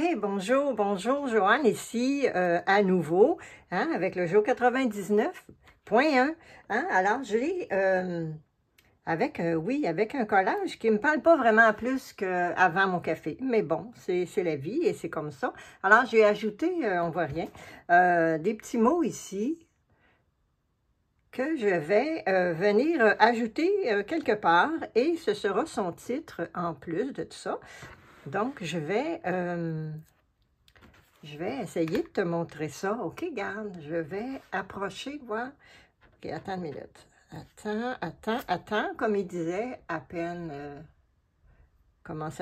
Eh, bonjour, bonjour, Joanne ici euh, à nouveau hein, avec le jour 99.1. Hein. alors, je l'ai euh, avec, euh, oui, avec un collage qui ne me parle pas vraiment plus qu'avant mon café. Mais bon, c'est la vie et c'est comme ça. Alors, j'ai ajouté, on ne voit rien, des petits mots ici que je vais venir ajouter quelque part et ce sera son titre en plus de tout ça. Donc, je vais, euh, je vais essayer de te montrer ça. OK, garde, je vais approcher, voir. OK, attends une minute. Attends, attends, attends. Comme il disait, à peine commence euh,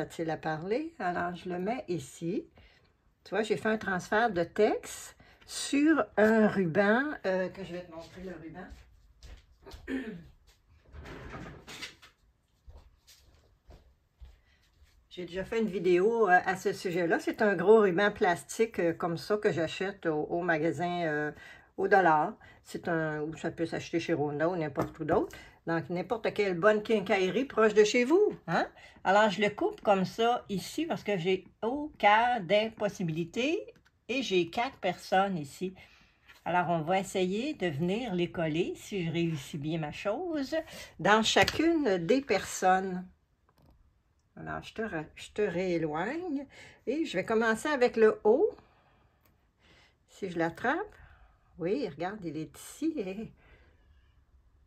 commença-t-il à parler. Alors, je le mets ici. Tu vois, j'ai fait un transfert de texte sur un ruban, euh, que je vais te montrer le ruban. J'ai déjà fait une vidéo euh, à ce sujet-là. C'est un gros ruban plastique euh, comme ça que j'achète au, magasin euh, au dollar. C'est un ou ça peut s'acheter chez Rona ou n'importe où d'autre. Donc, n'importe quelle bonne quincaillerie proche de chez vous. Hein? Alors, je le coupe comme ça ici parce que j'ai aucun des d'impossibilité et j'ai quatre personnes ici. Alors, on va essayer de venir les coller, si je réussis bien ma chose, dans chacune des personnes. Alors, je te, rééloigne. Et je vais commencer avec le haut. Si je l'attrape. Oui, regarde, il est ici.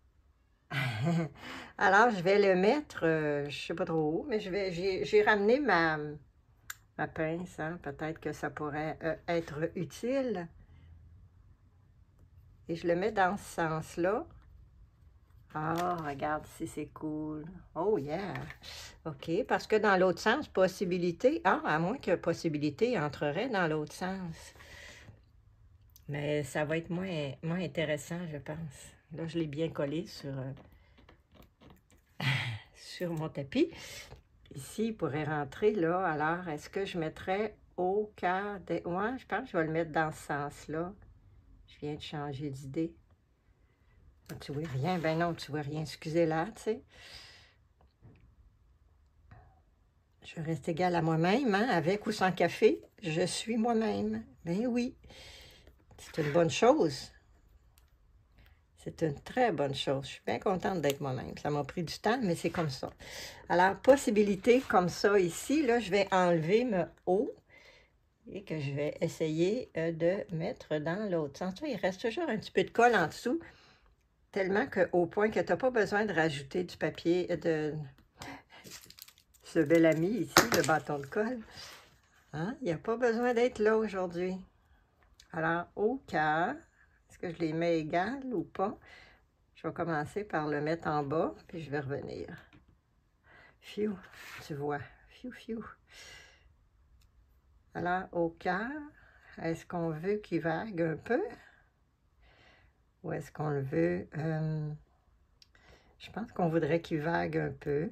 Alors, je vais le mettre, euh, je ne sais pas trop où, mais j'ai ramené ma, ma pince. Hein. Peut-être que ça pourrait euh, être utile. Et je le mets dans ce sens-là. Ah, regarde si c'est cool. Oh yeah! OK, parce que dans l'autre sens, possibilité... Ah, à moins que possibilité entrerait dans l'autre sens. Mais ça va être moins, moins intéressant, je pense. Là, je l'ai bien collé sur, euh, sur mon tapis. Ici, il pourrait rentrer, là. Alors, est-ce que je mettrais au cas des... Ouais, je pense que je vais le mettre dans ce sens-là. Je viens de changer d'idée. Tu vois rien? Ben non, tu vois rien. Excusez-la, tu sais. Je reste égale à moi-même, hein, avec ou sans café. Je suis moi-même. Ben oui, c'est une bonne chose. C'est une très bonne chose. Je suis bien contente d'être moi-même. Ça m'a pris du temps, mais c'est comme ça. Alors, possibilité comme ça ici, là, je vais enlever mon haut et que je vais essayer euh, de mettre dans l'autre sens. il reste toujours un petit peu de colle en dessous tellement que, au point que tu n'as pas besoin de rajouter du papier, euh, de ce bel ami ici, le bâton de colle. Hein, il n'y a pas besoin d'être là aujourd'hui. Alors, au cas, est-ce que je les mets égales ou pas? Je vais commencer par le mettre en bas, puis je vais revenir. Fiu, tu vois. Fiu, fiu. Alors, au cœur, est-ce qu'on veut qu'il vague un peu? Où est-ce qu'on le veut? Euh, je pense qu'on voudrait qu'il vague un peu.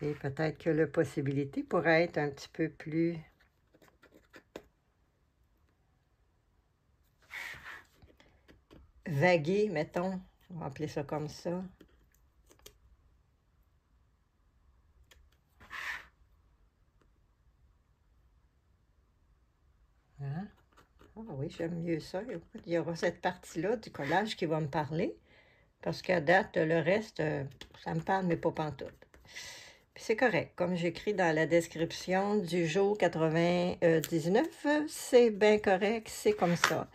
Et peut-être que la possibilité pourrait être un petit peu plus... vague. mettons. On va appeler ça comme ça. Hein? Ah oui, j'aime mieux ça. Il y aura cette partie-là du collage qui va me parler. Parce qu'à date, le reste, euh, ça me parle, mais pas pantoute. C'est correct. Comme j'écris dans la description du jour 99, c'est bien correct, c'est comme ça.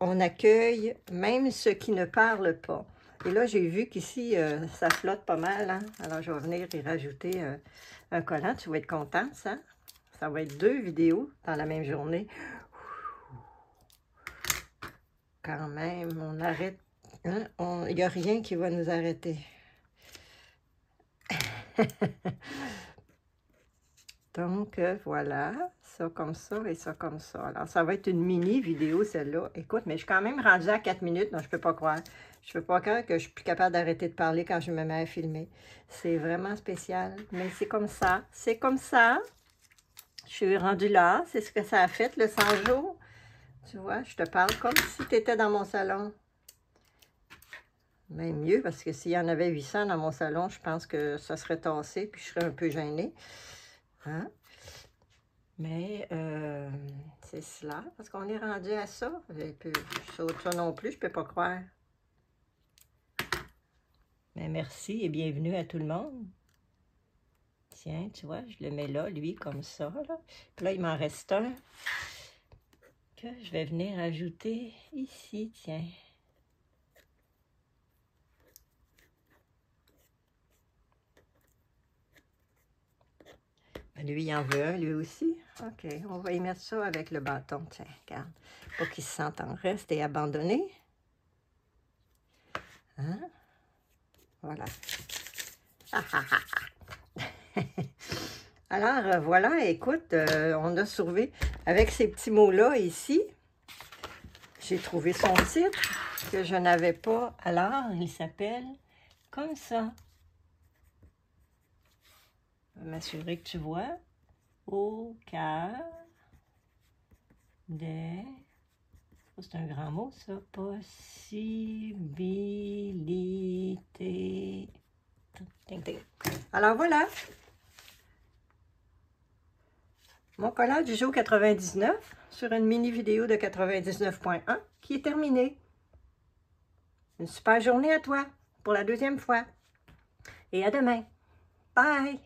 On accueille même ceux qui ne parlent pas. Et là, j'ai vu qu'ici, euh, ça flotte pas mal. Hein. Alors, je vais venir y rajouter euh, un collant. Tu vas être contente, ça? Ça va être deux vidéos dans la même journée. Quand même, on arrête. Hein, il n'y a rien qui va nous arrêter. Donc, euh, voilà, ça comme ça et ça comme ça. Alors, ça va être une mini-vidéo, celle-là. Écoute, mais je suis quand même rendue à quatre minutes. Non, je ne peux pas croire. Je ne peux pas croire que je suis plus capable d'arrêter de parler quand je me mets à filmer. C'est vraiment spécial, mais c'est comme ça. C'est comme ça. Je suis rendue là. C'est ce que ça a fait, le 100 jours. Tu vois, je te parle comme si tu étais dans mon salon. Même mieux, parce que s'il y en avait 800 dans mon salon, je pense que ça serait tassé, puis je serais un peu gênée. Hein. Mais euh, c'est cela, parce qu'on est rendu à ça. Et puis, ça non plus, je peux pas croire. Mais ben, merci et bienvenue à tout le monde. Tiens, tu vois, je le mets là, lui, comme ça. Là, Puis là il m'en reste un que je vais venir ajouter ici, tiens. Ben, lui, il en veut un, lui aussi. OK, on va y mettre ça avec le bâton. Tiens, regarde. Pour qu'il se sente en reste et abandonné. Hein? Voilà. Ah, ah, ah, alors, euh, voilà, écoute, euh, on a sauvé avec ces petits mots-là ici. J'ai trouvé son titre que je n'avais pas. Alors, il s'appelle comme ça. Je vais m'assurer que tu vois. Au cœur des... Oh, c'est un grand mot, ça. Possibilité. Alors, voilà. Mon collage du jour 99 sur une mini vidéo de 99.1 qui est terminée. Une super journée à toi pour la deuxième fois. Et à demain. Bye!